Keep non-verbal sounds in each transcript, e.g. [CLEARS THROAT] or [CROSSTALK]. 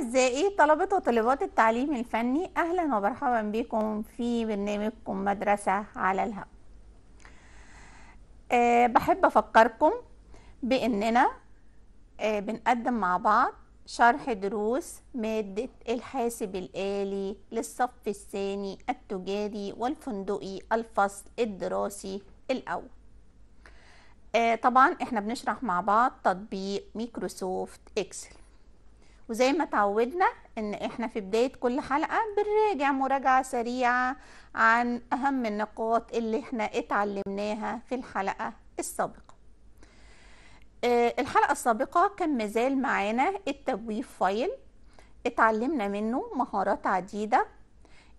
أعزائي طلبة وطالبات التعليم الفني أهلا ومرحبا بكم في برنامجكم مدرسة على الهواء أه بحب أفكركم بأننا أه بنقدم مع بعض شرح دروس مادة الحاسب الآلي للصف الثاني التجاري والفندقي الفصل الدراسي الأول آه طبعا احنا بنشرح مع بعض تطبيق ميكروسوفت اكسل وزي ما تعودنا ان احنا في بداية كل حلقة بنراجع مراجعة سريعة عن اهم النقاط اللي احنا اتعلمناها في الحلقة السابقة آه، الحلقة السابقة كان مازال معانا التجويف فايل اتعلمنا منه مهارات عديدة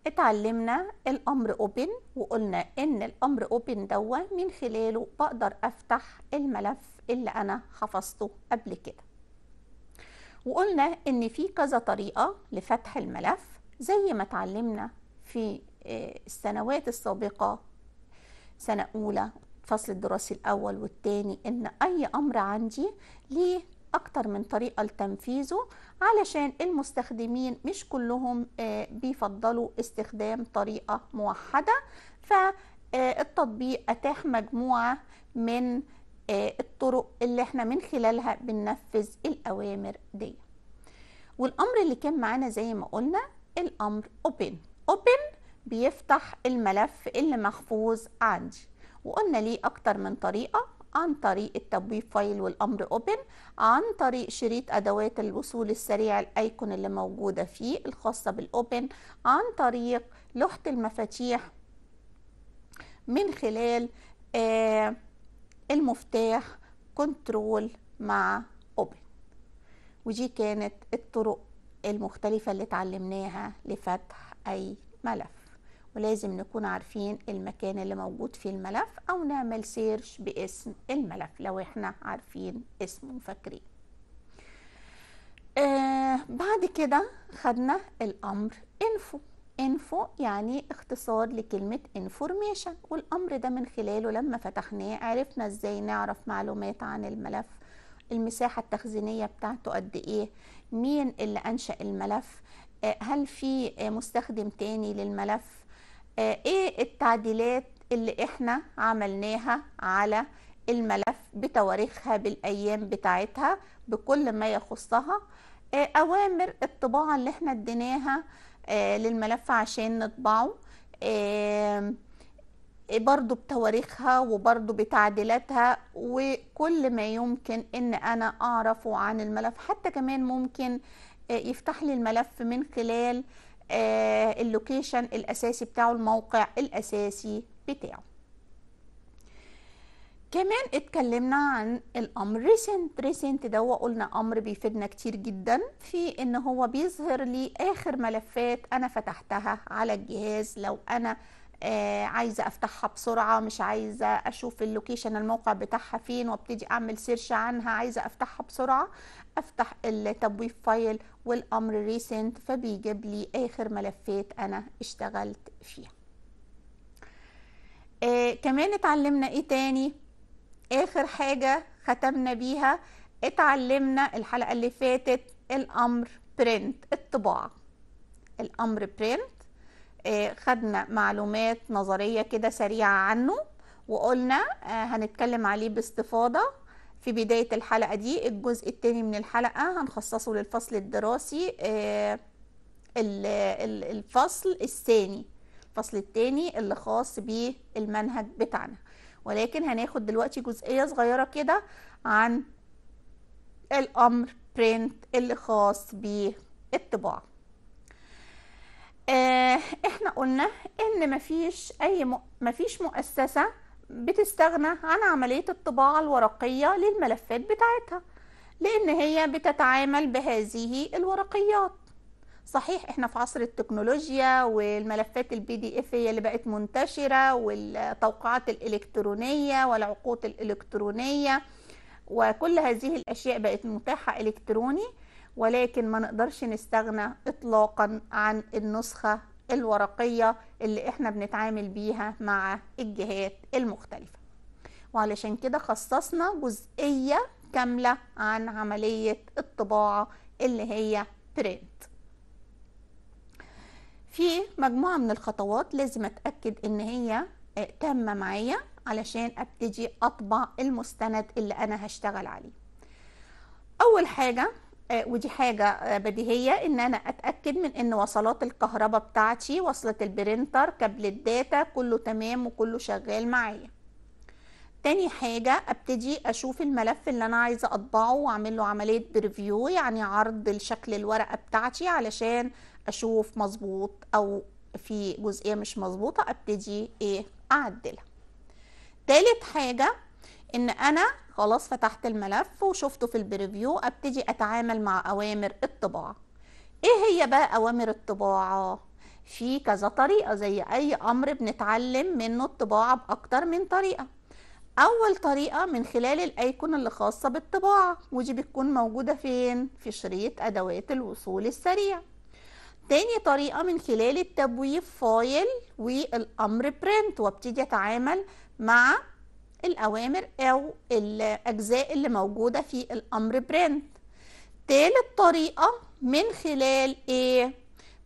اتعلمنا الامر اوبن وقلنا ان الامر اوبن دوا من خلاله بقدر افتح الملف اللي انا حفظته قبل كده وقلنا ان في كذا طريقه لفتح الملف زي ما اتعلمنا في آه، السنوات السابقه سنه اولى الفصل الدراسي الاول والثاني ان اي امر عندي ليه اكتر من طريقه لتنفيذه علشان المستخدمين مش كلهم آه، بيفضلوا استخدام طريقه موحده فالتطبيق آه، اتاح مجموعه من آه، الطرق اللي احنا من خلالها بننفذ الأوامر دي والأمر اللي كان معانا زي ما قلنا الأمر open open بيفتح الملف اللي محفوظ عندي وقلنا ليه أكتر من طريقة عن طريق التبويب فايل والأمر open عن طريق شريط أدوات الوصول السريع الأيكون اللي موجودة فيه الخاصة بالأوبن عن طريق لوحة المفاتيح من خلال آه المفتاح كنترول مع اوبن ودي كانت الطرق المختلفة اللي اتعلمناها لفتح اي ملف ولازم نكون عارفين المكان اللي موجود في الملف او نعمل سيرش باسم الملف لو احنا عارفين اسمه فاكرين آه بعد كده خدنا الامر انفو انفو يعني اختصار لكلمة انفورميشن والامر ده من خلاله لما فتحناه عرفنا ازاي نعرف معلومات عن الملف المساحة التخزينية بتاعته قد ايه مين اللي انشأ الملف آه، هل في آه، مستخدم تاني للملف آه، ايه التعديلات اللي احنا عملناها على الملف بتواريخها بالايام بتاعتها بكل ما يخصها اوامر الطباعة اللي احنا اديناها آه، للملف عشان نطبعه آه، برضو بتواريخها وبرضو بتعديلاتها وكل ما يمكن ان انا اعرفه عن الملف حتى كمان ممكن آه، يفتح لي الملف من خلال اللوكيشن الاساسي بتاعه الموقع الاساسي بتاعه كمان اتكلمنا عن الامر ريسنت ريسنت ده وقلنا امر بيفيدنا كتير جدا في ان هو بيظهر لي اخر ملفات انا فتحتها على الجهاز لو انا آه عايزه افتحها بسرعه مش عايزه اشوف اللوكيشن الموقع بتاعها فين وابتدي اعمل سيرش عنها عايزه افتحها بسرعه افتح التبويب فايل والامر ريسنت فبيجيب لي اخر ملفات انا اشتغلت فيها آه كمان اتعلمنا ايه تاني اخر حاجه ختمنا بيها اتعلمنا الحلقه اللي فاتت الامر برنت الطباعه الامر برنت آه خدنا معلومات نظريه كده سريعه عنه وقلنا آه هنتكلم عليه باستفاضه في بدايه الحلقه دي الجزء الثاني من الحلقه هنخصصه للفصل الدراسي آه، الفصل الثاني الفصل الثاني اللي خاص بالمنهج بتاعنا ولكن هناخد دلوقتي جزئية صغيرة كده عن الأمر برنت اللي خاص بالطباعة آه، احنا قلنا ان مفيش اي مفيش مؤسسة بتستغنى عن عملية الطباعة الورقية للملفات بتاعتها لان هي بتتعامل بهذه الورقيات صحيح احنا في عصر التكنولوجيا والملفات البي دي اف هي اللي بقت منتشره والتوقعات الالكترونيه والعقود الالكترونيه وكل هذه الاشياء بقت متاحه الكتروني ولكن ما نقدرش نستغنى اطلاقا عن النسخه الورقيه اللي احنا بنتعامل بيها مع الجهات المختلفه وعلشان كده خصصنا جزئيه كامله عن عمليه الطباعه اللي هي برنت في مجموعة من الخطوات لازم أتأكد إن هي آه، تامة معايا علشان أبتدي أطبع المستند اللي أنا هشتغل عليه أول حاجة آه، ودي حاجة آه، بديهية إن أنا أتأكد من إن وصلات الكهرباء بتاعتي وصلة البرينتر كابل الداتا كله تمام وكله شغال معايا تاني حاجة ابتدي اشوف الملف اللي انا عايزة اطبعه واعمل له عملية بريفيو يعني عرض لشكل الورقة بتاعتي علشان اشوف مظبوط او في جزئيه مش مظبوطه ابتدي ايه اعدلها تالت حاجه ان انا خلاص فتحت الملف وشفته في البريفيو ابتدي اتعامل مع اوامر الطباعه ايه هي بقى اوامر الطباعه في كذا طريقه زي اي امر بنتعلم منه الطباعه باكتر من طريقه اول طريقه من خلال الايكون اللي خاصه بالطباعه ودي بتكون موجوده فين في شريط ادوات الوصول السريع تاني طريقة من خلال التبويب فايل والأمر برنت وابتدي أتعامل مع الأوامر أو الأجزاء اللي موجودة في الأمر برنت تالت طريقة من خلال إيه؟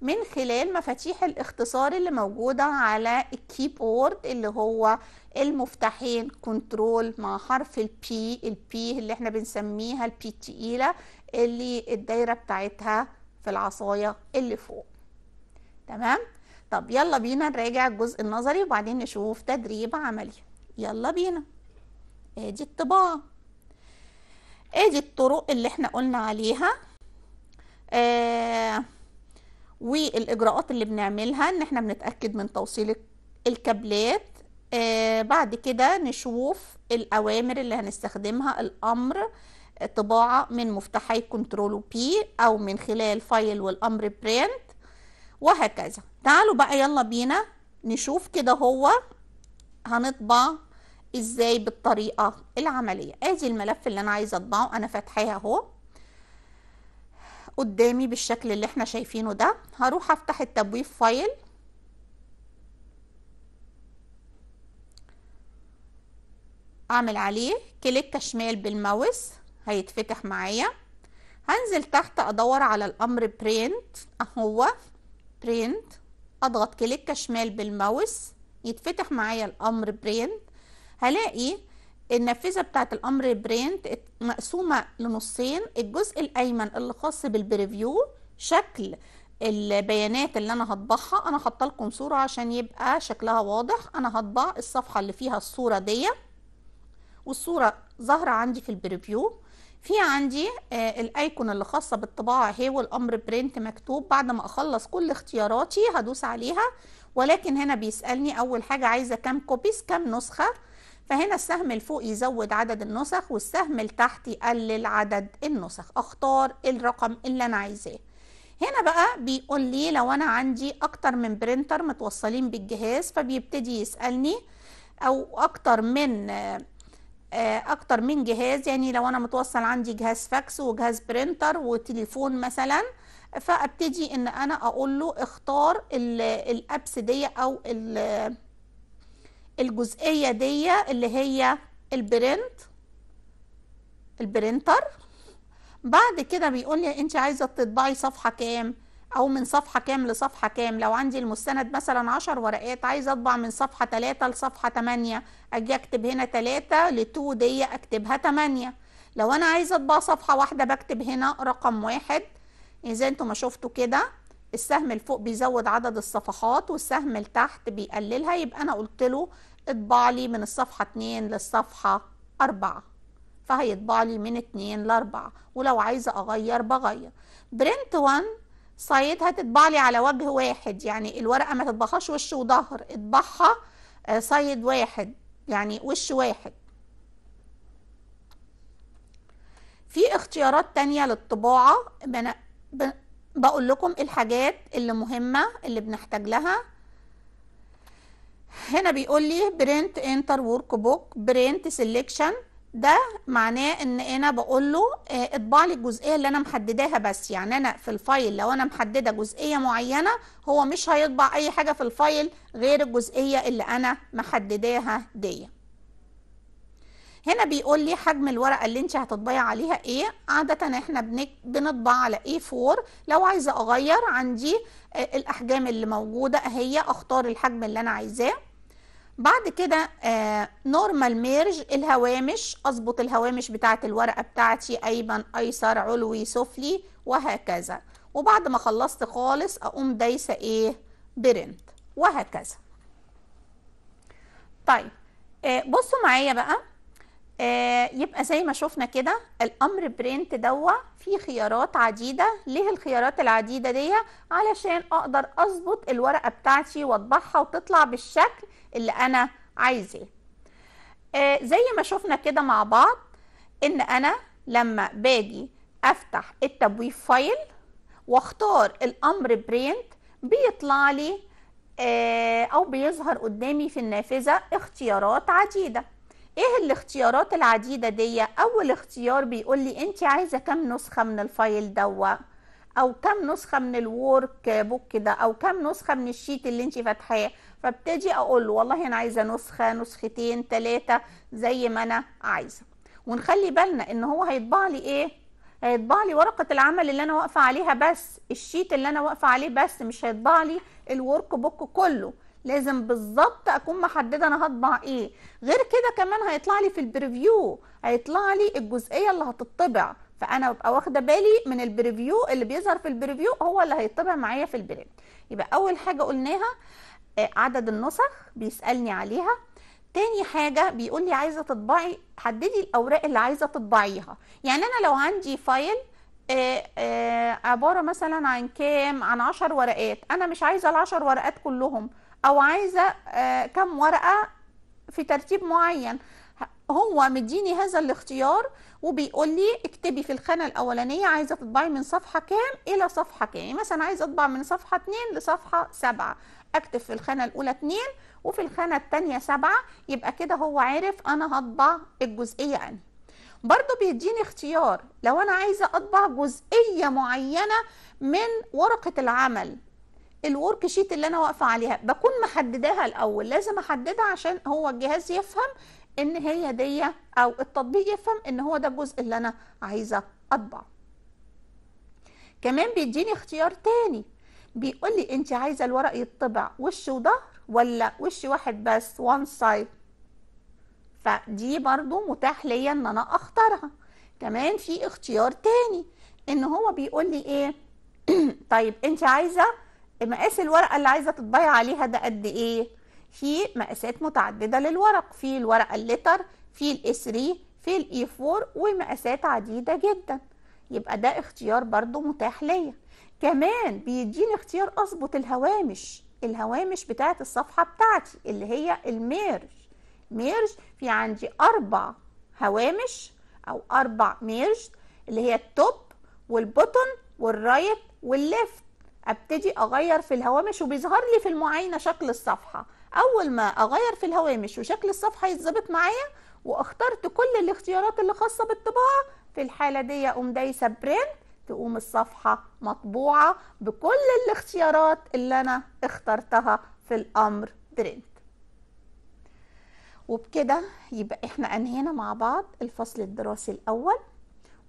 من خلال مفاتيح الاختصار اللي موجودة على الكيبورد اللي هو المفتاحين كنترول مع حرف البي البي اللي احنا بنسميها البي تقيلة اللي الدايرة بتاعتها في العصاية اللي فوق تمام طب يلا بينا نراجع الجزء النظري وبعدين نشوف تدريب عملي يلا بينا ادي الطباعة ادي الطرق اللي احنا قلنا عليها آه والاجراءات اللي بنعملها ان احنا بنتاكد من توصيل الكابلات آه بعد كده نشوف الاوامر اللي هنستخدمها الامر طباعة من مفتاحي كنترول بي أو من خلال فايل والأمر برينت وهكذا تعالوا بقى يلا بينا نشوف كده هو هنطبع ازاي بالطريقة العملية ادي الملف اللي انا عايزة اطبعه انا فاتحاه اهو قدامي بالشكل اللي احنا شايفينه ده هروح افتح التبويب فايل اعمل عليه كليك شمال بالماوس هيتفتح معايا هنزل تحت ادور على الامر برينت اهو برينت اضغط كليك شمال بالماوس يتفتح معايا الامر برينت هلاقي النافذه بتاعت الامر برينت مقسومه لنصين الجزء الايمن اللي خاص بالبريفيو شكل البيانات اللي انا هطبعها انا حاطه لكم صوره عشان يبقى شكلها واضح انا هطبع الصفحه اللي فيها الصوره دي والصوره ظاهره عندي في البريفيو في عندي آه، الايكون الايقونة اللي خاصة بالطباعة اهي والامر برنت مكتوب بعد ما اخلص كل اختياراتي هدوس عليها ولكن هنا بيسألني اول حاجة عايزة كام كوبيز كام نسخة فهنا السهم الفوق يزود عدد النسخ والسهم التحت يقلل عدد النسخ اختار الرقم اللي انا عايزاه هنا بقى بيقول لي لو انا عندي اكتر من برينتر متوصلين بالجهاز فبيبتدي يسألني او اكتر من آه، آه، اكتر من جهاز يعني لو انا متوصل عندي جهاز فاكس وجهاز برينتر وتليفون مثلا فابتدي ان انا اقول له اختار الابس دي او الجزئيه دي اللي هي البرنت البرينتر بعد كده بيقول لي انت عايزه تطبعي صفحه كام او من صفحه كام لصفحه كام لو عندي المستند مثلا 10 ورقات عايزه اطبع من صفحه تلاتة لصفحه تمانية اجي اكتب هنا تلاتة لتو دي اكتبها تمانية لو انا عايزه اطبع صفحه واحده بكتب هنا رقم واحد اذا انتم ما شفتوا كده السهم الفوق بيزود عدد الصفحات والسهم التحت بيقللها يبقى انا قلت له اطبع لي من الصفحه اتنين للصفحه اربعة فهيطبع لي من اتنين لاربعة ولو عايزه اغير بغير برنت 1 صيدها تطبع لي على وجه واحد يعني الورقه ما تطبخهاش وش وظهر اطبعها آه، صيد واحد يعني وش واحد في اختيارات تانية للطباعة أنا بقول لكم الحاجات اللي مهمة اللي بنحتاج لها هنا بيقول لي برنت انتر ورك بوك برنت سيلكشن ده معناه ان انا بقول له آه، اطبع لي الجزئيه اللي انا محدداها بس يعني انا في الفايل لو انا محدده جزئيه معينه هو مش هيطبع اي حاجه في الفايل غير الجزئيه اللي انا محدداها دي هنا بيقول لي حجم الورقه اللي انت هتطبعي عليها ايه عاده احنا بنطبع على A4 لو عايزه اغير عندي آه، الاحجام اللي موجوده اهي اختار الحجم اللي انا عايزاه بعد كده نورمال آه، ميرج الهوامش اظبط الهوامش بتاعه الورقه بتاعتي ايمن ايسر علوي سفلي وهكذا وبعد ما خلصت خالص اقوم دايسه ايه برنت وهكذا طيب آه، بصوا معايا بقى آه يبقى زي ما شفنا كده الامر برنت دوا فيه خيارات عديده ليه الخيارات العديده دي علشان اقدر اظبط الورقه بتاعتي واطبعها وتطلع بالشكل اللي انا عايزاه آه زي ما شفنا كده مع بعض ان انا لما باجي افتح التبويف فايل واختار الامر برنت بيطلع لي آه او بيظهر قدامي في النافذه اختيارات عديده ايه الاختيارات العديدة دي اول اختيار بيقول لي انت عايزة كام نسخة من الفايل دوا او كام نسخة من الورك بوك ده او كام نسخة من الشيت اللي انت فاتحاه فابتدي اقول له والله انا عايزة نسخة نسختين تلاتة زي ما انا عايزة ونخلي بالنا ان هو هيطبع لي ايه هيطبع لي ورقة العمل اللي انا واقفة عليها بس الشيت اللي انا واقفة عليه بس مش هيطبع لي الورك بوك كله لازم بالظبط اكون محدده انا هطبع ايه غير كده كمان هيطلع لي في البريفيو هيطلع لي الجزئيه اللي هتطبع فانا ببقى واخده بالي من البريفيو اللي بيظهر في البريفيو هو اللي هيطبع معايا في البرنت يبقى اول حاجه قلناها آه، عدد النسخ بيسالني عليها تاني حاجه بيقول لي عايزه تطبعي حددي الاوراق اللي عايزه تطبعيها يعني انا لو عندي فايل آه، آه، عباره مثلا عن كام عن 10 ورقات انا مش عايزه ال 10 ورقات كلهم او عايزه آه، كم ورقه في ترتيب معين هو مديني هذا الاختيار وبيقول لي اكتبي في الخانه الاولانيه عايزه تطبعي من صفحه كام الى صفحه كام يعني مثلا عايزه اطبع من صفحه 2 لصفحه 7 اكتب في الخانه الاولى 2 وفي الخانه الثانيه 7 يبقى كده هو عارف انا هطبع الجزئيه انهي برضو بيديني اختيار لو انا عايزه اطبع جزئيه معينه من ورقه العمل الورك شيت اللي انا واقفه عليها بكون محدداها الاول لازم احددها عشان هو الجهاز يفهم ان هي دي او التطبيق يفهم ان هو ده الجزء اللي انا عايزه اطبعه كمان بيديني اختيار تاني بيقول لي انت عايزه الورق يتطبع وش وظهر ولا وش واحد بس وان سايد فدي برضو متاح ليا ان انا اختارها كمان في اختيار تاني ان هو بيقول لي ايه [CLEARS THROAT] طيب انت عايزه مقاس الورقه اللي عايزه تطبعي عليها ده قد ايه في مقاسات متعدده للورق في الورقه الليتر في الاس 3 في الاي 4 ومقاسات عديده جدا يبقى ده اختيار برضو متاح ليا كمان بيديني اختيار اظبط الهوامش الهوامش بتاعه الصفحه بتاعتي اللي هي الميرج ميرج في عندي اربع هوامش او اربع ميرج اللي هي التوب والبوتن والرايت والليفت ابتدي اغير في الهوامش وبيظهر لي في المعاينه شكل الصفحه اول ما اغير في الهوامش وشكل الصفحه يتظبط معايا واخترت كل الاختيارات اللي خاصه بالطباعه في الحاله دي اقوم دايسه برنت تقوم الصفحه مطبوعه بكل الاختيارات اللي انا اخترتها في الامر برنت وبكده يبقى احنا انهينا مع بعض الفصل الدراسي الاول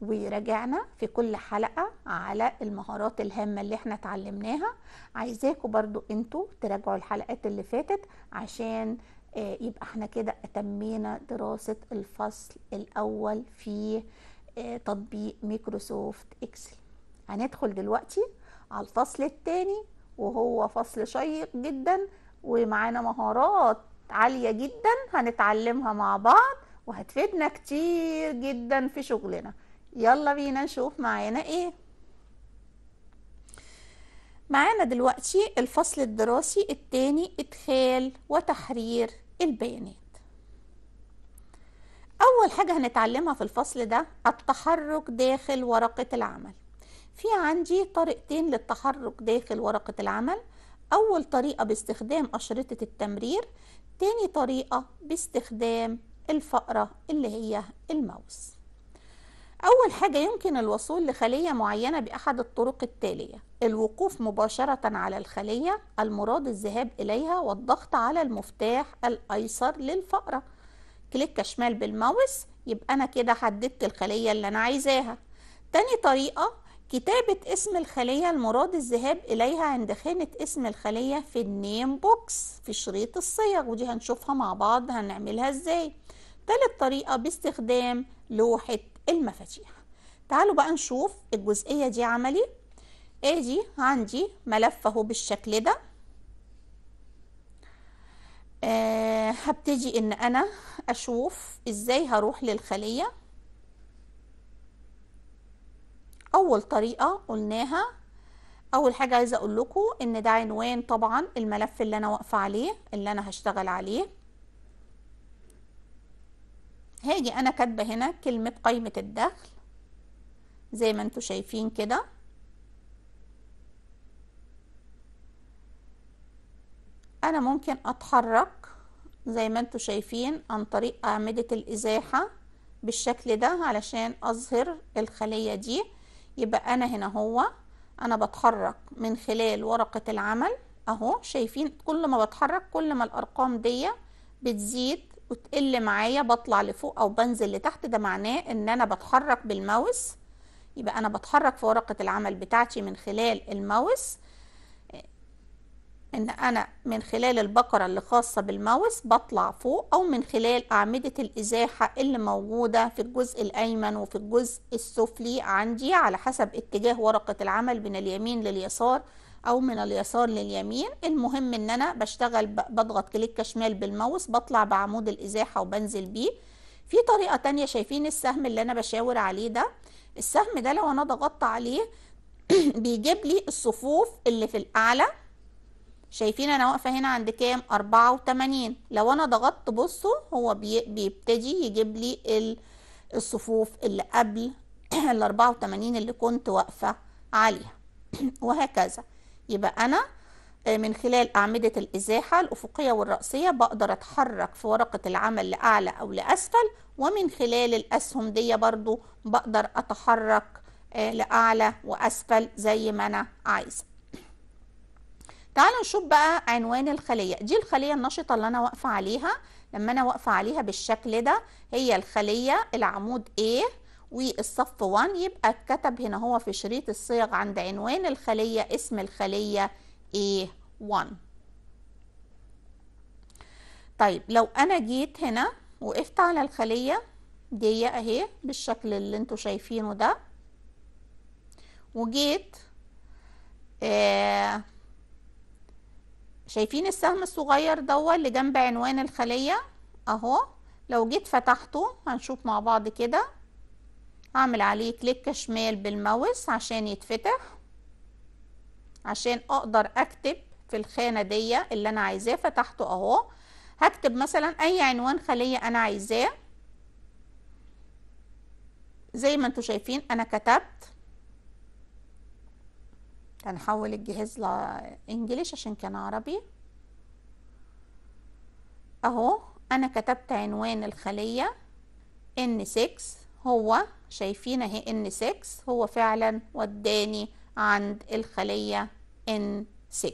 وراجعنا في كل حلقة على المهارات الهامة اللي احنا اتعلمناها عايزاكم برضو انتوا تراجعوا الحلقات اللي فاتت عشان آه، يبقى احنا كده اتمينا دراسة الفصل الأول في آه، تطبيق ميكروسوفت اكسل هندخل دلوقتي على الفصل الثاني وهو فصل شيق جدا ومعانا مهارات عالية جدا هنتعلمها مع بعض وهتفيدنا كتير جدا في شغلنا يلا بينا نشوف معانا ايه معانا دلوقتي الفصل الدراسي الثاني ادخال وتحرير البيانات اول حاجه هنتعلمها في الفصل ده التحرك داخل ورقه العمل في عندي طريقتين للتحرك داخل ورقه العمل اول طريقه باستخدام اشرطه التمرير تاني طريقه باستخدام الفقره اللي هي الماوس أول حاجة يمكن الوصول لخلية معينة بأحد الطرق التالية الوقوف مباشرة على الخلية المراد الذهاب إليها والضغط على المفتاح الأيسر للفأرة كليك شمال بالماوس يبقى أنا كده حددت الخلية اللي أنا عايزاها تاني طريقة كتابة اسم الخلية المراد الذهاب إليها عند خانة اسم الخلية في النيم بوكس في شريط الصيغ ودي هنشوفها مع بعض هنعملها إزاي تالت طريقة باستخدام لوحة المفاتيح تعالوا بقى نشوف الجزئية دي عملي ادي عندي ملف اهو بالشكل ده أه هبتدي ان انا اشوف ازاي هروح للخلية اول طريقة قلناها اول حاجة عايزة اقول لكم ان ده عنوان طبعا الملف اللي انا واقفة عليه اللي انا هشتغل عليه هاجي انا كاتبه هنا كلمه قائمه الدخل زي ما انتوا شايفين كده انا ممكن اتحرك زي ما انتوا شايفين عن طريق اعمده الازاحه بالشكل ده علشان اظهر الخليه دي يبقى انا هنا هو انا بتحرك من خلال ورقه العمل اهو شايفين كل ما بتحرك كل ما الارقام دي بتزيد وتقل معايا بطلع لفوق او بنزل لتحت ده معناه ان انا بتحرك بالماوس يبقى انا بتحرك في ورقة العمل بتاعتي من خلال الماوس ان انا من خلال البقرة اللي خاصة بالماوس بطلع فوق او من خلال اعمدة الازاحة اللي موجودة في الجزء الايمن وفي الجزء السفلي عندي على حسب اتجاه ورقة العمل من اليمين لليسار او من اليسار لليمين المهم ان انا بشتغل بضغط كليك شمال بالماوس بطلع بعمود الازاحه وبنزل بيه في طريقه تانية شايفين السهم اللي انا بشاور عليه ده السهم ده لو انا ضغطت عليه [CLEARS THROAT] بيجيب لي الصفوف اللي في الاعلى شايفين انا واقفه هنا عند كام 84 لو انا ضغطت بصوا هو بيبتدي يجيب لي الصفوف اللي قبل [CLEARS THROAT] ال 84 اللي كنت واقفه عليها [CLEARS THROAT] وهكذا يبقى أنا آه، من خلال أعمدة الإزاحة الأفقية والرأسية بقدر أتحرك في ورقة العمل لأعلى أو لأسفل ومن خلال الأسهم دي برضو بقدر أتحرك آه، لأعلى وأسفل زي ما أنا عايزة تعالوا نشوف بقى عنوان الخلية دي الخلية النشطة اللي أنا واقفة عليها لما أنا واقفة عليها بالشكل ده هي الخلية العمود A والصف 1 يبقى اتكتب هنا هو في شريط الصيغ عند عنوان الخلية اسم الخلية A1 طيب لو انا جيت هنا وقفت على الخلية دي اهي بالشكل اللي انتوا شايفينه ده وجيت آه شايفين السهم الصغير ده اللي جنب عنوان الخلية اهو لو جيت فتحته هنشوف مع بعض كده هعمل عليه كليك شمال بالماوس عشان يتفتح عشان اقدر اكتب في الخانه دي اللي انا عايزاه فتحته اهو هكتب مثلا اي عنوان خليه انا عايزاه زي ما انتم شايفين انا كتبت هنحول الجهاز لانجليش عشان كان عربي اهو انا كتبت عنوان الخليه N6 هو شايفين اهي ان 6 هو فعلا وداني عند الخلية ان 6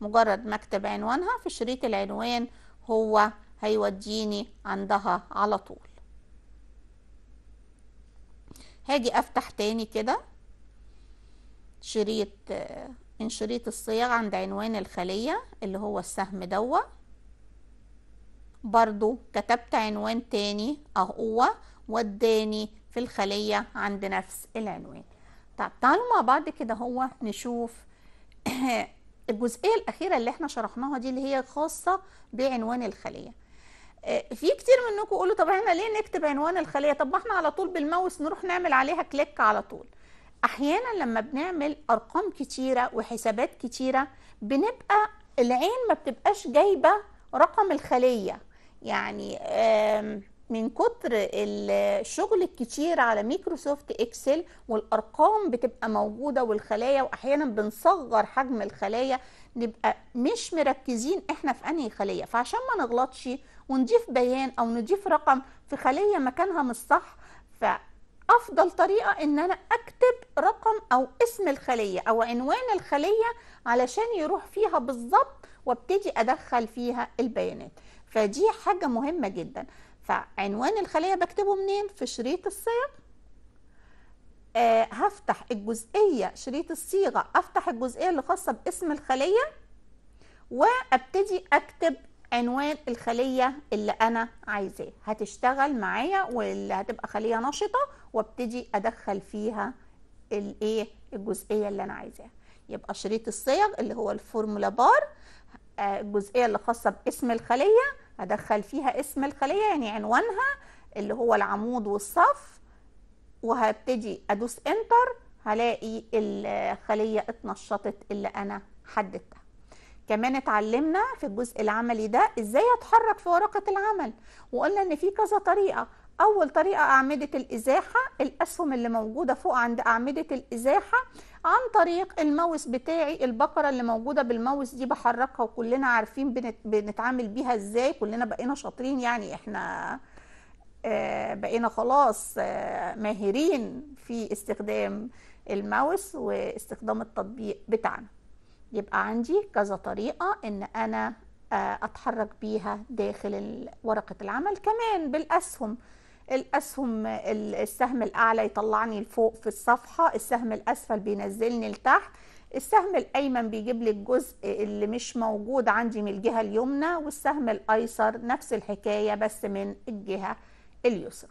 مجرد ما اكتب عنوانها في شريط العنوان هو هيوديني عندها على طول هاجي افتح تاني كده شريط ان شريط الصيغ عند عنوان الخلية اللي هو السهم دوا برضو كتبت عنوان تاني اهو وداني في الخلية عند نفس العنوان طب تعالوا مع بعض كده هو نشوف [COUGHS] الجزئية الأخيرة اللي احنا شرحناها دي اللي هي خاصة بعنوان الخلية آه، في كتير منكم يقولوا طب احنا ليه نكتب عنوان الخلية طب احنا على طول بالماوس نروح نعمل عليها كليك على طول احيانا لما بنعمل ارقام كتيره وحسابات كتيره بنبقى العين ما بتبقاش جايبه رقم الخليه يعني من كتر الشغل الكتير على ميكروسوفت اكسل والارقام بتبقى موجوده والخلايا واحيانا بنصغر حجم الخلايا نبقى مش مركزين احنا في انهي خليه فعشان ما نغلطش ونضيف بيان او نضيف رقم في خليه مكانها مش صح فافضل طريقه ان انا اكتب رقم او اسم الخليه او عنوان الخليه علشان يروح فيها بالظبط وابتدي ادخل فيها البيانات فدي حاجه مهمه جدا فعنوان الخلية بكتبه منين في شريط الصيغ آه هفتح الجزئية شريط الصيغة أفتح الجزئية اللي خاصة باسم الخلية وأبتدي أكتب عنوان الخلية اللي أنا عايزاه هتشتغل معايا واللي هتبقى خلية نشطة وابتدي أدخل فيها الايه الجزئية اللي أنا عايزاها يبقى شريط الصيغ اللي هو الفورمولا بار آه، الجزئية اللي خاصة باسم الخلية هدخل فيها اسم الخلية يعني عنوانها اللي هو العمود والصف وهبتدي ادوس انتر هلاقي الخلية اتنشطت اللي انا حددتها كمان اتعلمنا في الجزء العملي ده ازاي اتحرك في ورقة العمل وقلنا ان في كذا طريقة أول طريقة أعمدة الإزاحة الأسهم اللي موجودة فوق عند أعمدة الإزاحة عن طريق الماوس بتاعي البقرة اللي موجودة بالماوس دي بحركها وكلنا عارفين بنت بنتعامل بيها إزاي كلنا بقينا شاطرين يعني إحنا آه، بقينا خلاص آه، ماهرين في استخدام الماوس واستخدام التطبيق بتاعنا يبقى عندي كذا طريقة إن أنا آه، اتحرك بيها داخل ورقه العمل كمان بالاسهم الاسهم السهم الاعلى يطلعني لفوق في الصفحه السهم الاسفل بينزلني لتحت السهم الايمن بيجيب لي الجزء اللي مش موجود عندي من الجهه اليمنى والسهم الايسر نفس الحكايه بس من الجهه اليسرى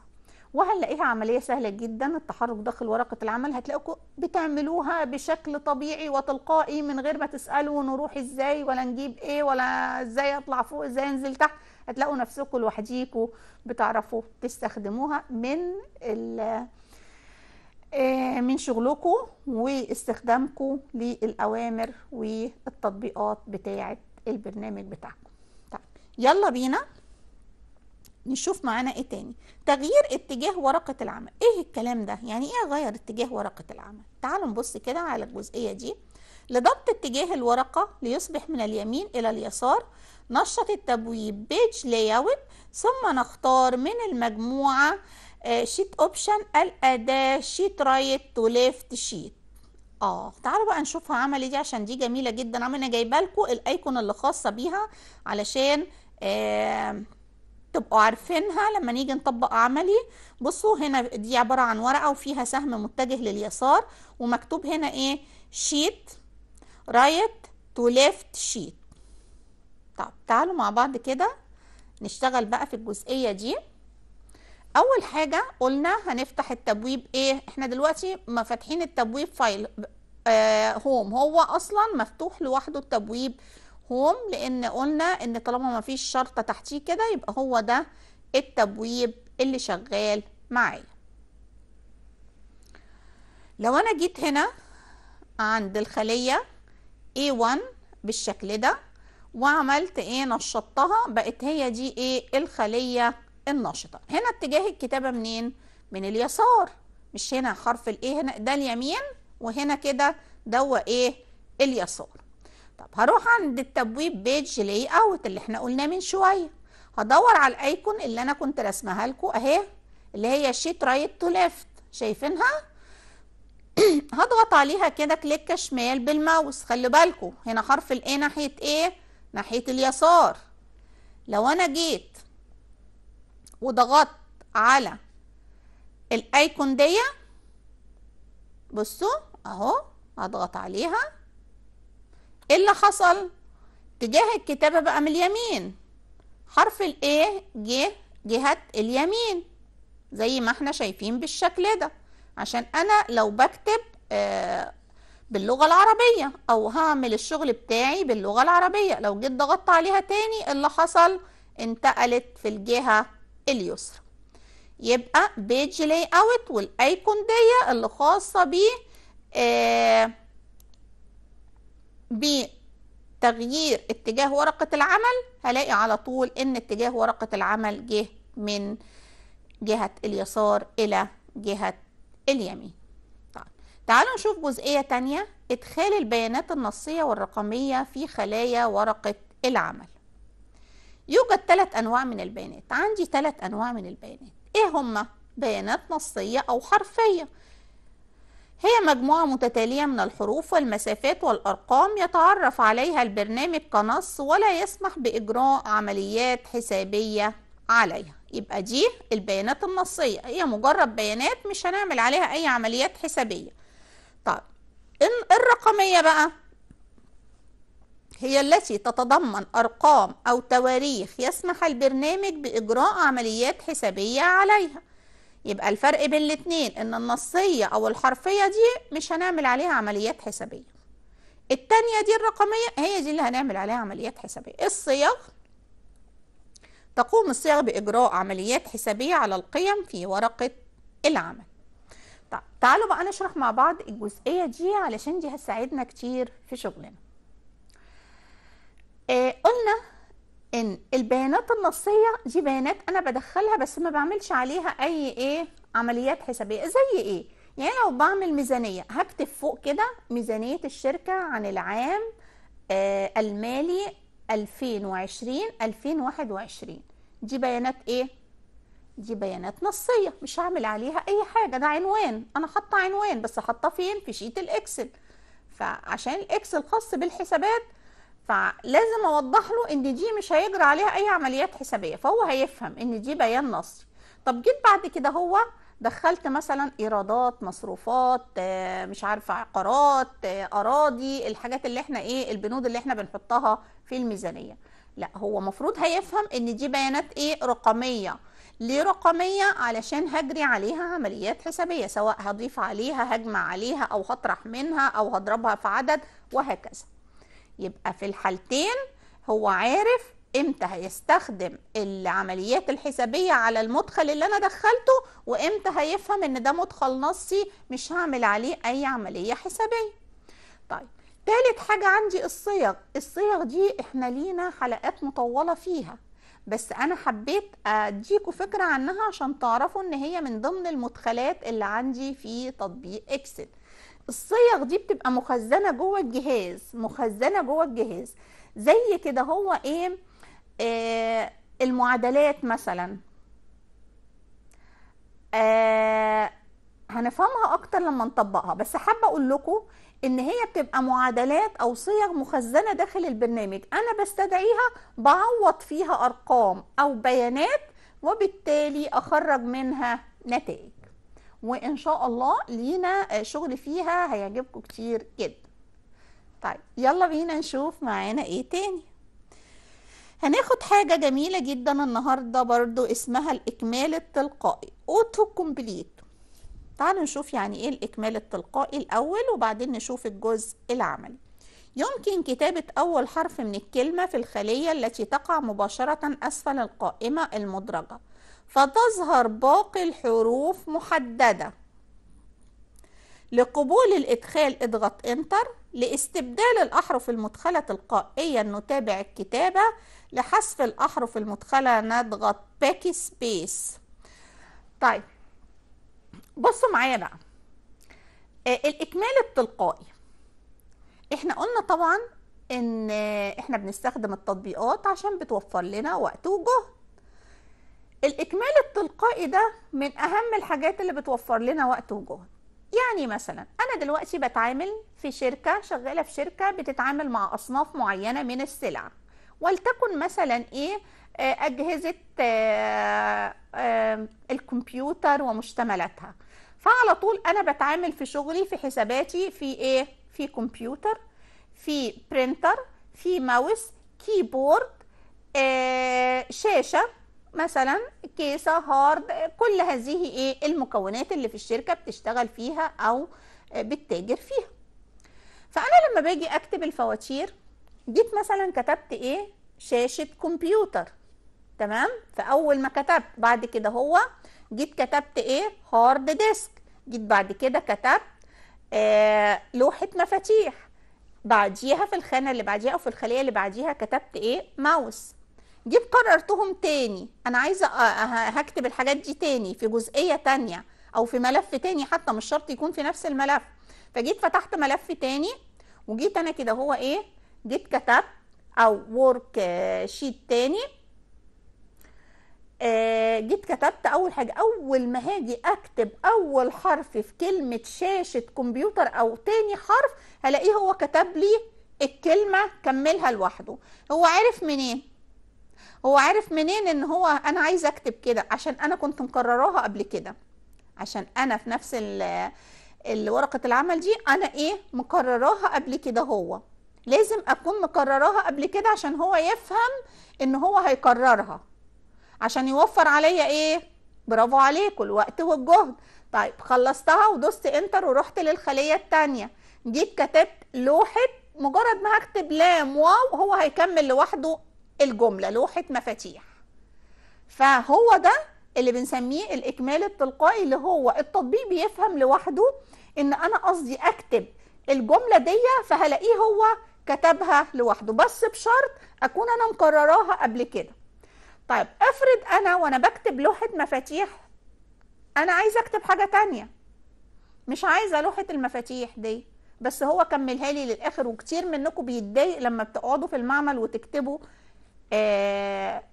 وهنلاقيها عمليه سهله جدا التحرك داخل ورقه العمل هتلاقوا بتعملوها بشكل طبيعي وتلقائي من غير ما تسالوا نروح ازاي ولا نجيب ايه ولا ازاي اطلع فوق ازاي انزل تحت هتلاقوا نفسكم لوحديكوا بتعرفوا تستخدموها من ال آه، من شغلكم واستخدامكم للأوامر والتطبيقات بتاعة البرنامج بتاعكم طيب يلا بينا نشوف معانا ايه تاني تغيير اتجاه ورقة العمل ايه الكلام ده يعني ايه اغير اتجاه ورقة العمل تعالوا نبص كده على الجزئية دي لضبط اتجاه الورقة ليصبح من اليمين الى اليسار نشط التبويب بيج لاي اوت ثم نختار من المجموعة شيت آه، اوبشن الأداة شيت رايت تو ليفت شيت اه تعالوا بقى نشوفها عمل ايه دي عشان دي جميلة جدا انا جايبه لكم الايكون اللي خاصة بيها علشان آه تبقوا عارفينها لما نيجي نطبق عملي بصوا هنا دي عبارة عن ورقة وفيها سهم متجه لليسار ومكتوب هنا ايه شيت رايت تو ليفت شيت طب تعالوا مع بعض كده نشتغل بقى في الجزئية دي اول حاجة قلنا هنفتح التبويب ايه احنا دلوقتي ما فاتحين التبويب فايل آه هوم هو اصلا مفتوح لوحده التبويب هوم لان قلنا ان طالما ما فيش شرطة تحتيه كده يبقى هو ده التبويب اللي شغال معايا لو انا جيت هنا عند الخلية A1 بالشكل ده وعملت ايه نشطتها بقت هي دي ايه الخليه النشطه هنا اتجاه الكتابه منين من اليسار مش هنا حرف الايه هنا ده اليمين وهنا كده دوا ايه اليسار طب هروح عند التبويب بيج لاي اوت اللي احنا قلناه من شويه هدور على الايكون اللي انا كنت رسمها لكم اهي اللي هي شيت رايت تو ليفت شايفينها [CLEARS THROAT] هضغط عليها كده كليك شمال بالماوس خلي بالكم هنا حرف الايه ناحيه ايه ناحية اليسار لو أنا جيت وضغطت على الايكون دي بصوا اهو هضغط عليها ايه اللي حصل تجاه الكتابه بقى من اليمين حرف الايه جه جهه اليمين زي ما احنا شايفين بالشكل ده عشان انا لو بكتب آه باللغة العربية أو هعمل الشغل بتاعي باللغة العربية لو جيت ضغطت عليها تاني اللي حصل انتقلت في الجهة اليسرى يبقى بيج لاي اوت والايكون دي اللي خاصة ب آه بتغيير اتجاه ورقة العمل هلاقي على طول ان اتجاه ورقة العمل جه من جهة اليسار الى جهة اليمين تعالوا نشوف جزئية تانية إدخال البيانات النصية والرقمية في خلايا ورقة العمل يوجد ثلاث أنواع من البيانات عندي ثلاث أنواع من البيانات إيه هما؟ بيانات نصية أو حرفية هي مجموعة متتالية من الحروف والمسافات والأرقام يتعرف عليها البرنامج كنص ولا يسمح بإجراء عمليات حسابية عليها يبقى دي البيانات النصية هي مجرد بيانات مش هنعمل عليها أي عمليات حسابية طيب الرقمية بقى هي التي تتضمن أرقام أو تواريخ يسمح البرنامج بإجراء عمليات حسابية عليها يبقى الفرق بين الاتنين إن النصية أو الحرفية دي مش هنعمل عليها عمليات حسابية التانية دي الرقمية هي دي اللي هنعمل عليها عمليات حسابية الصيغ تقوم الصيغ بإجراء عمليات حسابية على القيم في ورقة العمل طيب تعالوا بقى نشرح مع بعض الجزئية دي علشان دي هتساعدنا كتير في شغلنا آه قلنا ان البيانات النصية دي بيانات انا بدخلها بس ما بعملش عليها اي ايه عمليات حسابية زي ايه يعني لو بعمل ميزانية هكتب فوق كده ميزانية الشركة عن العام آه المالي 2020 2021 دي بيانات ايه دي بيانات نصيه مش هعمل عليها اي حاجه ده عنوان انا حاطه عنوان بس حاطه فين في شيت الاكسل فعشان الاكسل خاص بالحسابات فلازم اوضح له ان دي مش هيجرى عليها اي عمليات حسابيه فهو هيفهم ان دي بيان نصي طب جيت بعد كده هو دخلت مثلا ايرادات مصروفات آه، مش عارفه عقارات آه، اراضي الحاجات اللي احنا ايه البنود اللي احنا بنحطها في الميزانيه لا هو مفروض هيفهم ان دي بيانات ايه رقميه ليه رقمية علشان هجري عليها عمليات حسابية سواء هضيف عليها هجمع عليها أو هطرح منها أو هضربها في عدد وهكذا يبقى في الحالتين هو عارف امتى هيستخدم العمليات الحسابية على المدخل اللي انا دخلته وامتى هيفهم ان ده مدخل نصي مش هعمل عليه اي عملية حسابية طيب تالت حاجة عندي الصيغ الصيغ دي احنا لينا حلقات مطولة فيها بس انا حبيت اديكوا فكره عنها عشان تعرفوا ان هي من ضمن المدخلات اللي عندي في تطبيق اكسل الصيغ دي بتبقى مخزنه جوه الجهاز مخزنه جوه الجهاز زي كده هو ايه آه المعادلات مثلا آه هنفهمها اكتر لما نطبقها بس حابه اقول لكم ان هي بتبقى معادلات او صيغ مخزنه داخل البرنامج انا بستدعيها بعوض فيها ارقام او بيانات وبالتالي اخرج منها نتائج وان شاء الله لينا آه، شغل فيها هيعجبكم كتير جدا طيب يلا بينا نشوف معانا ايه تاني هناخد حاجة جميلة جدا النهاردة برضو اسمها الإكمال التلقائي أوتو كومبليت تعالوا نشوف يعني ايه الإكمال التلقائي الأول وبعدين نشوف الجزء العملي يمكن كتابة أول حرف من الكلمة في الخلية التي تقع مباشرة أسفل القائمة المدرجة فتظهر باقي الحروف محددة لقبول الإدخال اضغط انتر لاستبدال الأحرف المدخلة تلقائيا نتابع الكتابة لحذف الأحرف المدخلة نضغط باك سبيس طيب بصوا معايا بقى آه، الاكمال التلقائي احنا قلنا طبعا ان احنا بنستخدم التطبيقات عشان بتوفر لنا وقت وجهد الاكمال التلقائي ده من اهم الحاجات اللي بتوفر لنا وقت وجهد يعني مثلا انا دلوقتي بتعامل في شركه شغاله في شركه بتتعامل مع اصناف معينه من السلع ولتكن مثلا ايه آه، اجهزه آه، الكمبيوتر ومشتملاتها فعلى طول انا بتعامل في شغلي في حساباتي في ايه في كمبيوتر في برينتر في ماوس كيبورد آه شاشه مثلا كيسه هارد كل هذه ايه المكونات اللي في الشركه بتشتغل فيها او بتتاجر فيها فانا لما باجي اكتب الفواتير جيت مثلا كتبت ايه شاشه كمبيوتر تمام فاول ما كتبت بعد كده هو جيت كتبت ايه هارد ديسك جيت بعد كده كتبت آه لوحه مفاتيح بعديها في الخانه اللي بعديها او في الخليه اللي بعديها كتبت ايه ماوس جيت قررتهم تاني انا عايزه آه، أه، هكتب الحاجات دي تاني في جزئيه تانية او في ملف تاني حتى مش شرط يكون في نفس الملف فجيت فتحت ملف تاني وجيت انا كده هو ايه جيت كتبت او ورك شيت تاني آه جيت كتبت اول حاجه اول ما هاجي اكتب اول حرف في كلمه شاشه كمبيوتر او تاني حرف هلاقيه هو كتب لي الكلمه كملها لوحده هو عارف منين هو عارف منين ان هو انا عايزه اكتب كده عشان انا كنت مكرراها قبل كده عشان انا في نفس الورقه العمل دي انا ايه مكرراها قبل كده هو لازم اكون مكرراها قبل كده عشان هو يفهم ان هو هيكررها عشان يوفر عليا ايه برافو عليكم الوقت والجهد طيب خلصتها ودوست انتر ورحت للخليه الثانيه جيت كتبت لوحه مجرد ما هكتب لام واو هو هيكمل لوحده الجمله لوحه مفاتيح فهو ده اللي بنسميه الاكمال التلقائي اللي هو التطبيق بيفهم لوحده ان انا قصدي اكتب الجمله دي فهلاقيه هو كتبها لوحده بس بشرط اكون انا مكرراها قبل كده طيب افرض انا وانا بكتب لوحه مفاتيح انا عايزه اكتب حاجه تانية مش عايزه لوحه المفاتيح دي بس هو كملها لي للاخر وكتير منكم بيتضايق لما بتقعدوا في المعمل وتكتبوا آه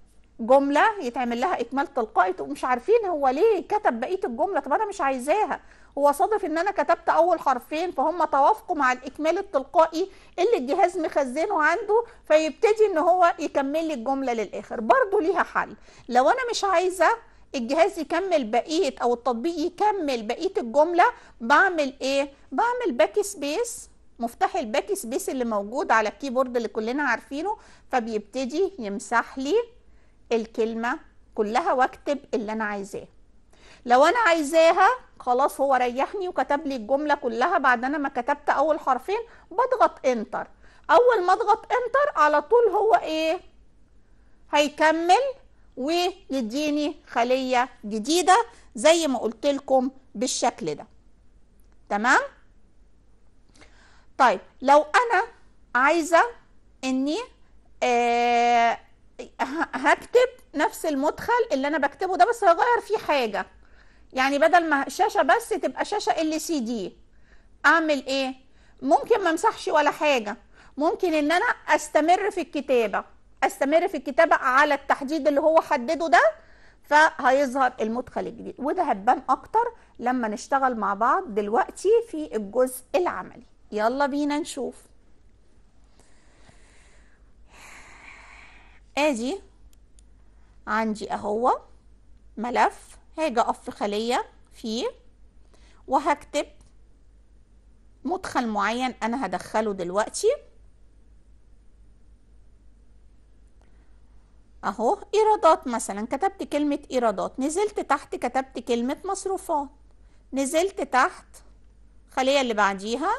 جمله يتعمل لها اكمال تلقائي ومش مش عارفين هو ليه كتب بقيه الجمله طب انا مش عايزاها هو صادف ان انا كتبت اول حرفين فهم توافقوا مع الاكمال التلقائي اللي الجهاز مخزنه عنده فيبتدي ان هو يكمل لي الجمله للاخر برضه ليها حل لو انا مش عايزه الجهاز يكمل بقيه او التطبيق يكمل بقيه الجمله بعمل ايه بعمل باك سبيس مفتاح الباك سبيس اللي موجود على الكيبورد اللي كلنا عارفينه فبيبتدي يمسح لي الكلمه كلها واكتب اللي انا عايزاه لو انا عايزاها خلاص هو ريحني وكتب لي الجمله كلها بعد انا ما كتبت اول حرفين بضغط انتر اول ما اضغط انتر على طول هو ايه هيكمل ويديني خليه جديده زي ما قلت لكم بالشكل ده تمام طيب لو انا عايزه اني آه هكتب نفس المدخل اللي انا بكتبه ده بس هغير فيه حاجه يعني بدل ما شاشه بس تبقى شاشه ال سي دي اعمل ايه ممكن ما امسحش ولا حاجه ممكن ان انا استمر في الكتابه استمر في الكتابه على التحديد اللي هو حدده ده فهيظهر المدخل الجديد وده هتبان اكتر لما نشتغل مع بعض دلوقتي في الجزء العملي يلا بينا نشوف ادي عندي اهو ملف هاجي اقف خليه فيه وهكتب مدخل معين انا هدخله دلوقتي اهو ايرادات مثلا كتبت كلمه ايرادات نزلت تحت كتبت كلمه مصروفات نزلت تحت خلية اللي بعديها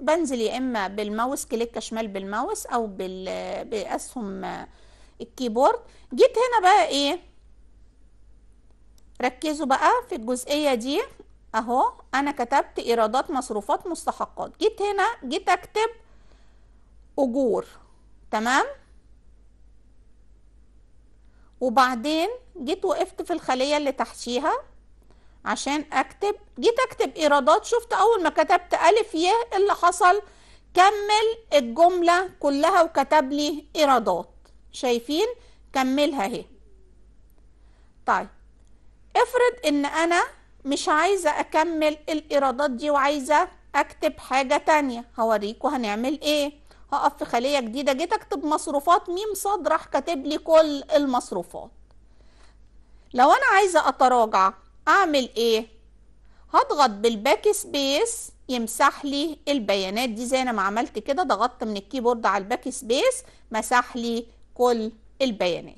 بنزل يا اما بالماوس كليك شمال بالماوس او باسهم الكيبورد جيت هنا بقى ايه ركزوا بقى في الجزئية دي اهو انا كتبت ايرادات مصروفات مستحقات جيت هنا جيت اكتب اجور تمام وبعدين جيت وقفت في الخلية اللي تحتيها عشان اكتب جيت اكتب ايرادات شفت اول ما كتبت الف ي اللي حصل كمل الجملة كلها وكتب لي ايرادات شايفين كملها اهي طيب افرض ان انا مش عايزة اكمل الايرادات دي وعايزة اكتب حاجة تانية هوريكوا هنعمل ايه هقف في خلية جديدة جيت اكتب مصروفات ميم صاد راح كاتب لي كل المصروفات لو انا عايزة اتراجع اعمل ايه هضغط بالباك سبيس يمسح لي البيانات دي زي انا ما عملت كده ضغطت من الكيبورد على الباك سبيس مسح لي كل البيانات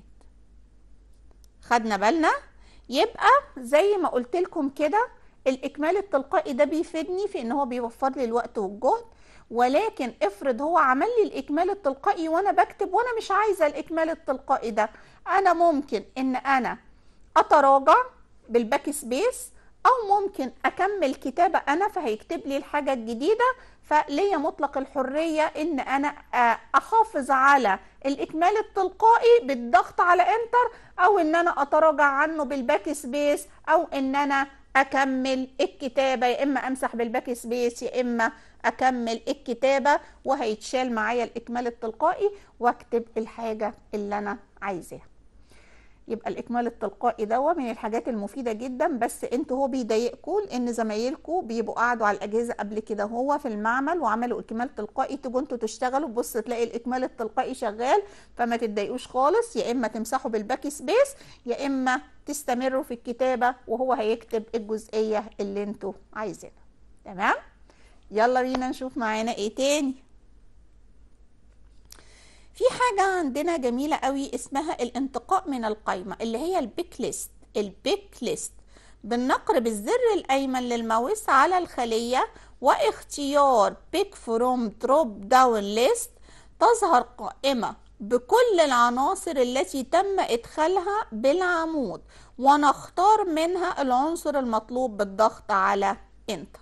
خدنا بالنا يبقى زي ما قلت لكم كده الاكمال التلقائي ده بيفيدني في ان هو بيوفر لي الوقت والجهد ولكن افرض هو عمل لي الاكمال التلقائي وانا بكتب وانا مش عايزه الاكمال التلقائي ده انا ممكن ان انا اتراجع بالباك سبيس او ممكن اكمل كتابه انا فهيكتب لي الحاجه الجديده فليا مطلق الحرية ان انا آه، احافظ على الاكمال التلقائي بالضغط على انتر او ان انا اتراجع عنه بالباك سبيس او ان انا اكمل الكتابة يا اما امسح بالباك سبيس يا اما اكمل الكتابة وهيتشال معايا الاكمال التلقائي واكتب الحاجة اللي انا عايزاها يبقى الاكمال التلقائي ده من الحاجات المفيده جدا بس انتوا هو بيضايقكم لان زمايلكم بيبقوا قعدوا على الاجهزه قبل كده هو في المعمل وعملوا اكمال تلقائي تجوا انتوا تشتغلوا بص تلاقي الاكمال التلقائي شغال فما تتضايقوش خالص يا اما تمسحوا بالباك سبيس يا اما تستمروا في الكتابه وهو هيكتب الجزئيه اللي انتوا عايزينها تمام يلا بينا نشوف معانا ايه تاني في حاجة عندنا جميلة قوي اسمها الانتقاء من القايمة اللي هي البيك ليست البيك ليست بالنقر بالزر الأيمن للماوس على الخلية واختيار بيك فروم دروب داون ليست تظهر قائمة بكل العناصر التي تم إدخالها بالعمود ونختار منها العنصر المطلوب بالضغط على انتر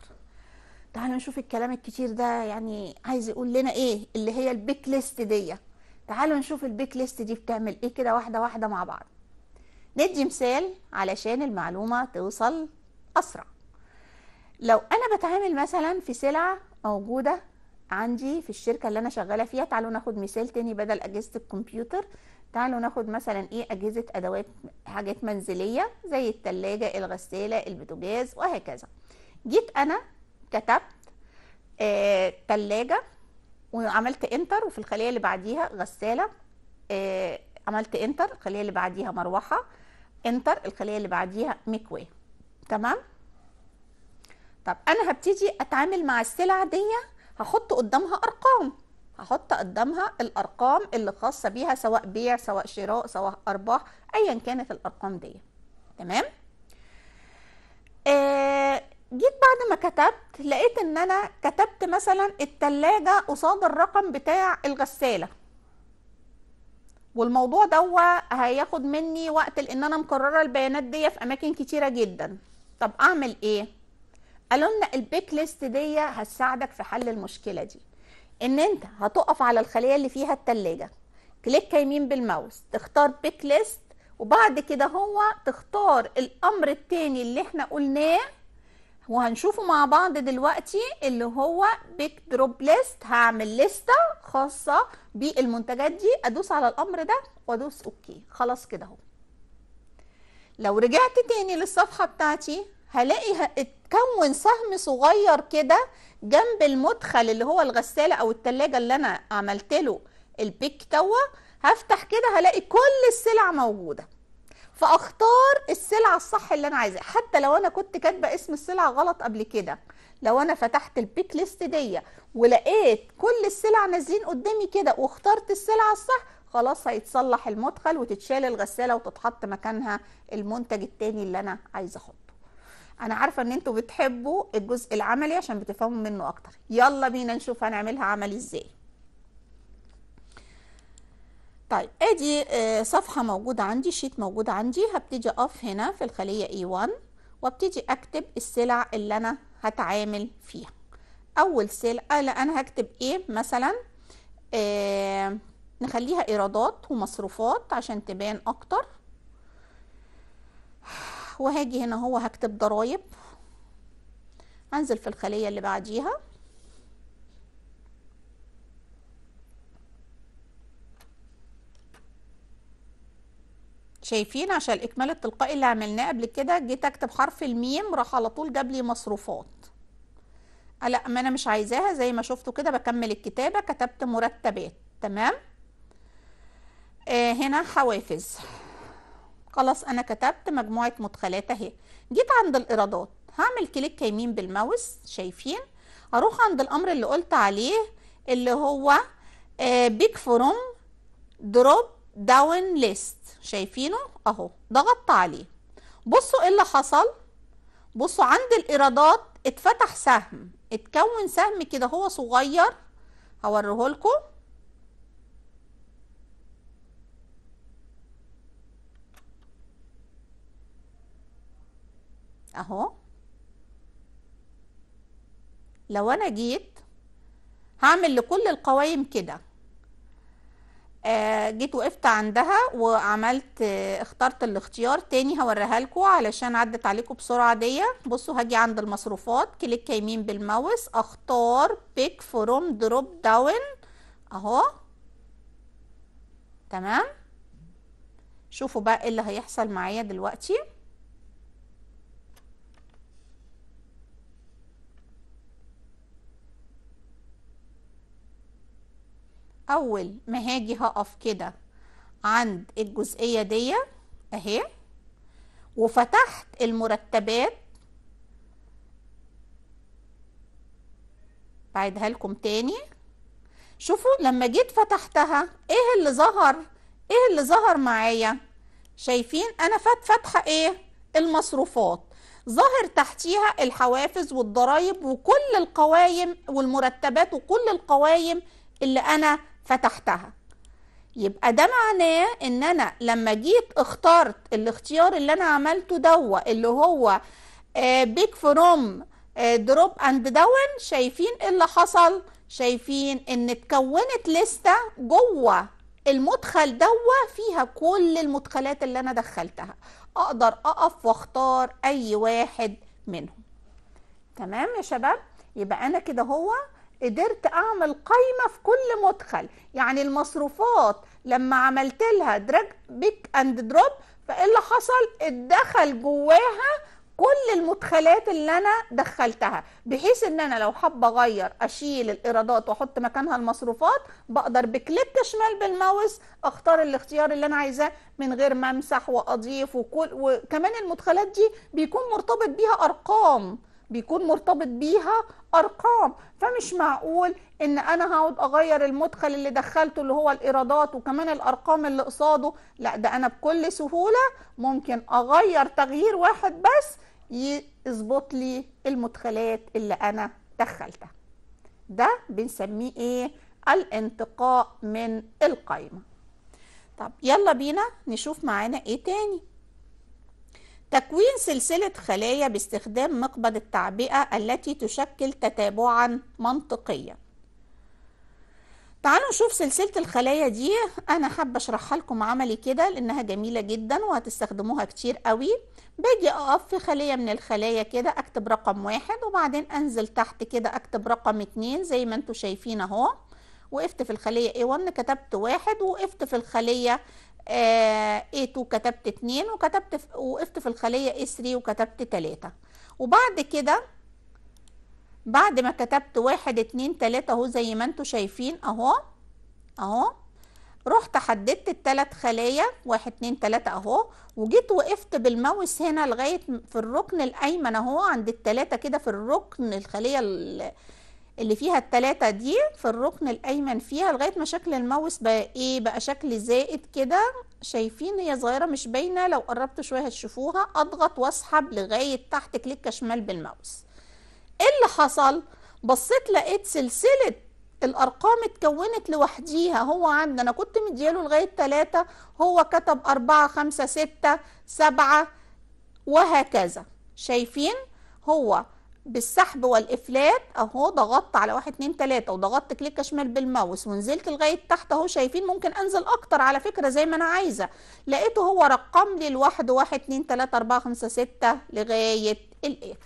تعالوا نشوف الكلام الكتير ده يعني عايز يقول لنا ايه اللي هي البيك ليست ديه تعالوا نشوف البيك ليست دي بتعمل ايه كده واحده واحده مع بعض ندي مثال علشان المعلومه توصل اسرع لو انا بتعامل مثلا في سلعه موجوده عندي في الشركه اللي انا شغاله فيها تعالوا ناخد مثال تاني بدل اجهزه الكمبيوتر تعالوا ناخد مثلا ايه اجهزه ادوات حاجات منزليه زي الثلاجه الغساله البوتاجاز وهكذا جيت انا كتبت آه تلاجه وعملت انتر وفي الخليه اللي بعديها غساله آه عملت انتر الخليه اللي بعديها مروحه انتر الخليه اللي بعديها مكواه تمام طب انا هبتدي اتعامل مع السلع دي هحط قدامها ارقام هحط قدامها الارقام اللي خاصه بيها سواء بيع سواء شراء سواء ارباح ايا كانت الارقام دي تمام آه جيت بعد ما كتبت لقيت ان انا كتبت مثلا التلاجة قصاد الرقم بتاع الغسالة والموضوع ده هياخد مني وقت لان انا مكررة البيانات دي في اماكن كتيرة جدا طب اعمل ايه قالوا لنا البيك ليست دي هتساعدك في حل المشكلة دي ان انت هتقف على الخلية اللي فيها التلاجة كليك يمين بالماوس تختار بيك ليست وبعد كده هو تختار الامر التاني اللي احنا قلناه وهنشوفه مع بعض دلوقتي اللي هو بيك دروب ليست هعمل لستة خاصة بالمنتجات دي ادوس على الامر ده وادوس اوكي خلاص كده اهو لو رجعت تاني للصفحة بتاعتي هلاقي اتكون سهم صغير كده جنب المدخل اللي هو الغسالة او التلاجة اللي انا عملت له البيك توا هفتح كده هلاقي كل السلع موجودة فاختار السلعه الصح اللي انا عايزاها حتى لو انا كنت كاتبه اسم السلعه غلط قبل كده لو انا فتحت البيك ليست دي ولقيت كل السلع نازلين قدامي كده واخترت السلعه الصح خلاص هيتصلح المدخل وتتشال الغساله وتتحط مكانها المنتج التاني اللي انا عايزه احطه انا عارفه ان انتوا بتحبوا الجزء العملي عشان بتفهموا منه اكتر يلا بينا نشوف هنعملها عملي ازاي طيب ادي آه، صفحة موجودة عندي شيت موجود عندي هبتدي اقف هنا في الخليه اي E1 وابتدي اكتب السلع اللي انا هتعامل فيها اول سلع آه، لا انا هكتب ايه مثلا آه، نخليها ايرادات ومصروفات عشان تبان اكتر وهاجي هنا هو هكتب ضرايب هنزل في الخلية اللي بعديها شايفين عشان الاكمال التلقائي اللي عملناه قبل كده جيت اكتب حرف الميم راح على طول جاب لي مصروفات لا ما انا مش عايزاها زي ما شفتوا كده بكمل الكتابه كتبت مرتبات تمام آه هنا حوافز خلاص انا كتبت مجموعه مدخلات اهي جيت عند الايرادات هعمل كليك يمين بالماوس شايفين هروح عند الامر اللي قلت عليه اللي هو آه بيك فروم دروب داون ليست شايفينه اهو ضغطت عليه بصوا ايه اللي حصل بصوا عند الايرادات اتفتح سهم اتكون سهم كده هو صغير هوريه لكم اهو لو انا جيت هعمل لكل القوائم كده آه، جيت وقفت عندها وعملت آه، اخترت الاختيار تاني هوريها لكم علشان عدت عليكم بسرعه دي بصوا هاجي عند المصروفات كليك يمين بالماوس اختار بيك فروم دروب داون اهو تمام شوفوا بقى ايه اللي هيحصل معايا دلوقتي اول ما هاجي هقف كده عند الجزئيه دي اهي وفتحت المرتبات بعيدها لكم تاني شوفوا لما جيت فتحتها ايه اللي ظهر ايه اللي ظهر معايا شايفين انا فات فاتحه ايه المصروفات ظاهر تحتيها الحوافز والضرائب وكل القوائم والمرتبات وكل القوائم اللي انا فتحتها يبقى ده معناه ان انا لما جيت اخترت الاختيار اللي انا عملته دوه اللي هو بيك فروم دروب اند داون شايفين ايه اللي حصل شايفين ان اتكونت لستة جوه المدخل دوه فيها كل المدخلات اللي انا دخلتها اقدر اقف واختار اي واحد منهم تمام يا شباب يبقى انا كده هو قدرت اعمل قايمه في كل مدخل يعني المصروفات لما عملت لها دراج بيك اند دروب فايه اللي حصل اتدخل جواها كل المدخلات اللي انا دخلتها بحيث ان انا لو حابه اغير اشيل الايرادات واحط مكانها المصروفات بقدر بكليك شمال بالماوس اختار الاختيار اللي انا عايزاه من غير ما امسح واضيف وكل وكمان المدخلات دي بيكون مرتبط بيها ارقام بيكون مرتبط بيها ارقام فمش معقول ان انا هقعد اغير المدخل اللي دخلته اللي هو الايرادات وكمان الارقام اللي قصاده لا ده انا بكل سهوله ممكن اغير تغيير واحد بس يظبط لي المدخلات اللي انا دخلتها ده بنسميه ايه الانتقاء من القايمه طب يلا بينا نشوف معانا ايه تاني تكوين سلسلة خلايا باستخدام مقبض التعبئة التي تشكل تتابعا منطقيا تعالوا نشوف سلسلة الخلايا دي أنا حابة أشرحها لكم عملي كده لأنها جميلة جدا وهتستخدموها كتير قوي باجي أقف في خلية من الخلايا كده أكتب رقم واحد وبعدين أنزل تحت كده أكتب رقم اتنين زي ما انتوا شايفين أهو وقفت في الخلية A1 كتبت واحد وقفت في الخلية آه، A2 كتبت 2 وكتبت وقفت في الخلية A3 وكتبت 3 وبعد كده بعد ما كتبت 1 2 3 اهو زي ما انتم شايفين اهو اهو رحت حددت الثلاث خلايا 1 2 3 اهو وجيت وقفت بالماوس هنا لغايه في الركن الايمن اهو عند الثلاثه كده في الركن الخليه اللي فيها التلاتة دي في الركن الأيمن فيها لغاية ما شكل الماوس بقى إيه بقى شكل زائد كده شايفين هي صغيرة مش باينة لو قربت شوية هتشوفوها أضغط وأسحب لغاية تحت كليكة شمال بالماوس إيه اللي حصل؟ بصيت لقيت سلسلة الأرقام اتكونت لوحديها هو عندنا أنا كنت مدياله لغاية تلاتة هو كتب أربعة خمسة ستة سبعة وهكذا شايفين؟ هو بالسحب والافلات اهو ضغطت على واحد اتنين تلاته وضغطت كليك شمال بالماوس ونزلت لغايه تحت اهو شايفين ممكن انزل اكتر على فكره زي ما انا عايزه لقيته هو رقم لي الواحد واحد اتنين تلاته اربعه خمسه سته لغايه الاخر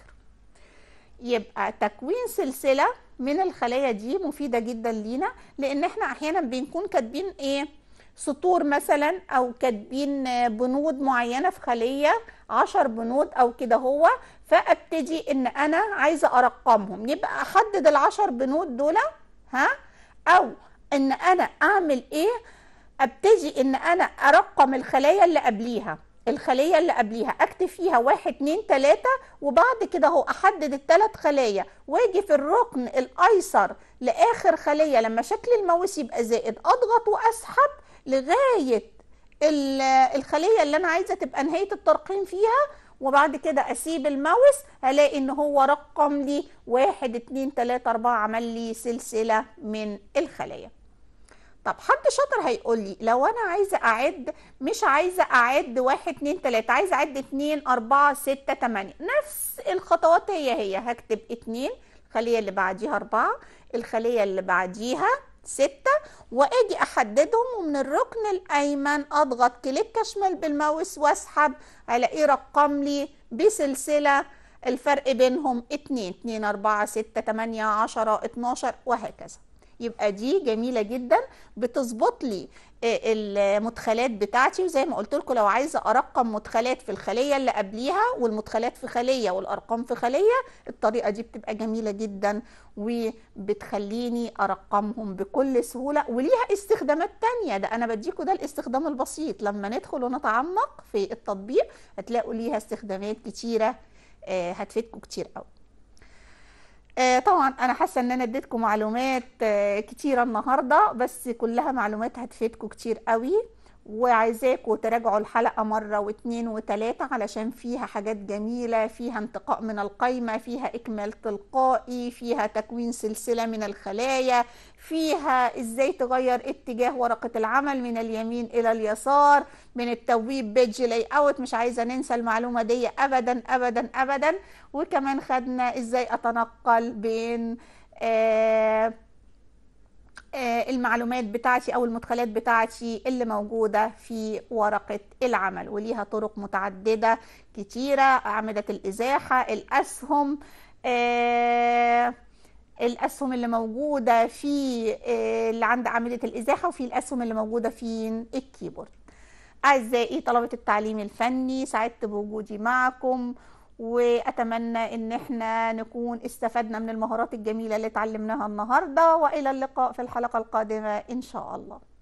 يبقى تكوين سلسله من الخلايا دي مفيده جدا لينا لان احنا احيانا بنكون كاتبين ايه سطور مثلا او كاتبين بنود معينه في خليه 10 بنود او كده هو فابتدي ان انا عايزه ارقمهم يبقى احدد ال10 بنود دول ها او ان انا اعمل ايه ابتدي ان انا ارقم الخلايا اللي قبليها الخلية اللي قبليها اكتب فيها واحد اتنين تلاتة وبعد كده هو احدد التلات خلايا واجي في الركن الايسر لاخر خلية لما شكل الماوس يبقى زائد اضغط واسحب لغايه الخليه اللي انا عايزه تبقى نهايه الترقيم فيها وبعد كده اسيب الماوس هلاقي ان هو رقم لي واحد اتنين تلاتة اربعة عمل لي سلسلة من الخلايا طب حد شاطر هيقول لي لو انا عايزة اعد مش عايزة اعد واحد اتنين تلاتة عايزة اعد اتنين اربعة ستة تمانية نفس الخطوات هي هي هكتب اتنين الخلية اللي بعديها اربعة الخلية اللي بعديها ستة واجي احددهم ومن الركن الايمن اضغط كليك اشمل بالماوس واسحب الاقي إيه رقم لي بسلسلة الفرق بينهم اتنين اتنين اربعة ستة تمانية عشرة اتناشر وهكذا يبقى دي جميلة جدا بتظبط لي المدخلات بتاعتي وزي ما قلت لكم لو عايزه ارقم مدخلات في الخليه اللي قبليها والمدخلات في خليه والارقام في خليه الطريقه دي بتبقى جميله جدا وبتخليني ارقمهم بكل سهوله وليها استخدامات تانية ده انا بديكوا ده الاستخدام البسيط لما ندخل ونتعمق في التطبيق هتلاقوا ليها استخدامات كتيره آه، هتفيدكم كتير قوي آه، طبعا انا حاسه ان انا اديتكم معلومات آه، كتيره النهارده بس كلها معلومات هتفيدكم كتير قوي وعايزاكم تراجعوا الحلقه مره واتنين وتلاته علشان فيها حاجات جميله فيها انتقاء من القايمه فيها اكمال تلقائي فيها تكوين سلسله من الخلايا فيها ازاي تغير اتجاه ورقه العمل من اليمين الى اليسار من التبويب بيج لاي اوت مش عايزه ننسى المعلومه دي ابدا ابدا ابدا وكمان خدنا ازاي اتنقل بين آه آه، المعلومات بتاعتي او المدخلات بتاعتي اللي موجوده في ورقه العمل وليها طرق متعدده كتيره اعمده الازاحه الاسهم آه، الاسهم اللي موجوده في آه، اللي عند اعمده الازاحه وفي الاسهم اللي موجوده في الكيبورد اعزائي طلبه التعليم الفني سعدت بوجودي معكم واتمنى ان احنا نكون استفدنا من المهارات الجميله اللي اتعلمناها النهارده والى اللقاء في الحلقه القادمه ان شاء الله